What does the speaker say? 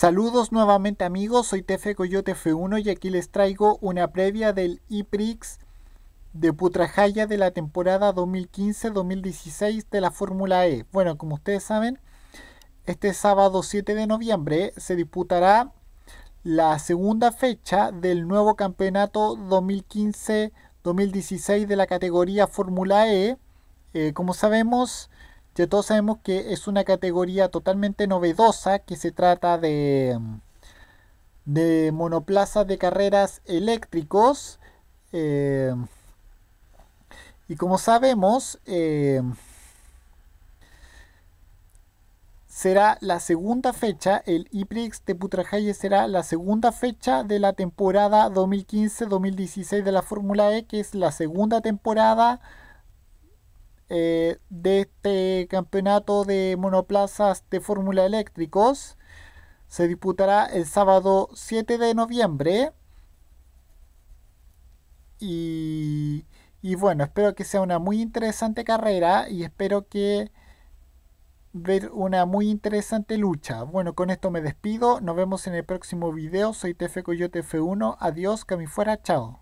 Saludos nuevamente amigos, soy Tefe Coyote F1 y aquí les traigo una previa del IPRIX de Putrajaya de la temporada 2015-2016 de la Fórmula E. Bueno, como ustedes saben, este sábado 7 de noviembre se disputará la segunda fecha del nuevo campeonato 2015-2016 de la categoría Fórmula E. Eh, como sabemos, este, todos sabemos que es una categoría totalmente novedosa que se trata de, de monoplazas de carreras eléctricos. Eh, y como sabemos, eh, será la segunda fecha, el IPRIX de Putrajaya será la segunda fecha de la temporada 2015-2016 de la Fórmula E, que es la segunda temporada eh, de este campeonato de monoplazas de Fórmula Eléctricos se disputará el sábado 7 de noviembre. Y, bueno, espero que sea una muy interesante carrera y espero que ver una muy interesante lucha. Bueno, con esto me despido. Nos vemos en el próximo video. Soy TF Coyote F1. Adiós, que fuera. Chao.